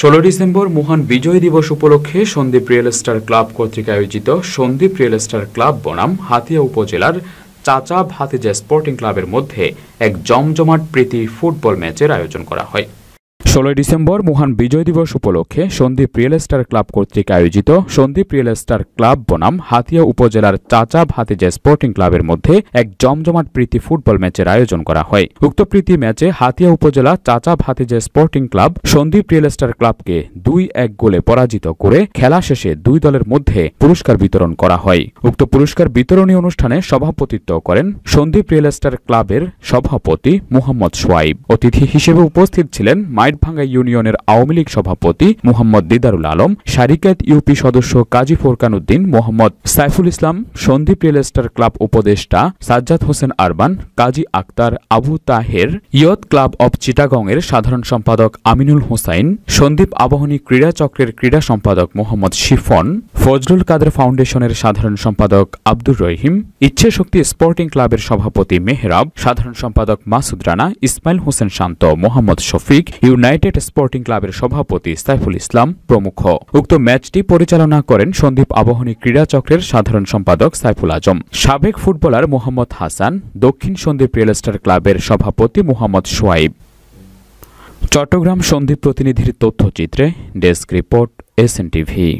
ষোলো ডিসেম্বর মহান বিজয় দিবস উপলক্ষে সন্দীপ রিয়েল স্টার ক্লাব কর্তৃক আয়োজিত সন্দীপ রিয়েল স্টার ক্লাব বনাম হাতিয়া উপজেলার চাচা ভাতিজা স্পোর্টিং ক্লাবের মধ্যে এক জমজমাট প্রীতি ফুটবল ম্যাচের আয়োজন করা হয় ষোলোই ডিসেম্বর মহান বিজয় দিবস উপলক্ষে সন্দীপ রিয়েল স্টার ক্লাব কর্তৃক আয়োজিত সন্দীপ রিয়েল স্টার ক্লাব বনাম হাতিয়া উপজেলার চাচা ভাতিজা স্পোর্টিং ক্লাবের মধ্যে এক জমজমাট প্রীতি ফুটবল ম্যাচের আয়োজন করা হয় উক্ত প্রীতি ম্যাচে হাতিয়া উপজেলা Chacha Bhatija sporting club Sandwip real star ক্লাবকে দুই এক গোলে পরাজিত করে খেলা শেষে দুই দলের মধ্যে পুরস্কার বিতরণ করা হয় উক্ত পুরস্কার বিতরণী অনুষ্ঠানে সভাপতিত্ব করেন সন্দীপ রিয়েল স্টার ক্লাবের সভাপতি মোহাম্মদ সোয়াইব অতিথি হিসেবে উপস্থিত ছিলেন মাইড হাটভাঙ্গা ইউনিয়নের আওয়ামী লীগ সভাপতি মোহাম্মদ দিদারুল আলম সারিকাত ইউপি সদস্য কাজী ফোরকান উদ্দিন মোহাম্মদ সাইফুল ইসলাম সন্দীপ রিয়েলস্টার ক্লাব উপদেষ্টা সাজ্জাদ হোসেন আরবান Kazi Akhtar Abu Taher youth club of Chittagong এর সাধারণ সম্পাদক আমিনুল হোসাইন সন্দীপ আবাহনী ক্রীড়া চক্রের ক্রীড়া সম্পাদক মোহাম্মদ শিফন ফজলুল কাদের ফাউন্ডেশনের সাধারণ সম্পাদক আব্দুর রহিম ইচ্ছে শক্তি স্পোর্টিং ক্লাবের সভাপতি মেহরাব সাধারণ সম্পাদক Masud Rana Ismail Hossain Shanto Mohammad Shafiq united united sporting ক্লাবের সভাপতি সাইফুল ইসলাম প্রমুখ উক্ত ম্যাচটি পরিচালনা করেন সন্দীপ আবাহনী ক্রীড়া চক্রের সাধারণ সম্পাদক সাইফুল আজম সাবেক ফুটবলার মোহাম্মদ হাসান দক্ষিণ সন্দীপ স্টার ক্লাবের সভাপতি মোহাম্মদ সোয়াইব চট্টগ্রাম সন্দীপ প্রতিনিধির তথ্যচিত্রে ডেস্ক রিপোর্ট এস টিভি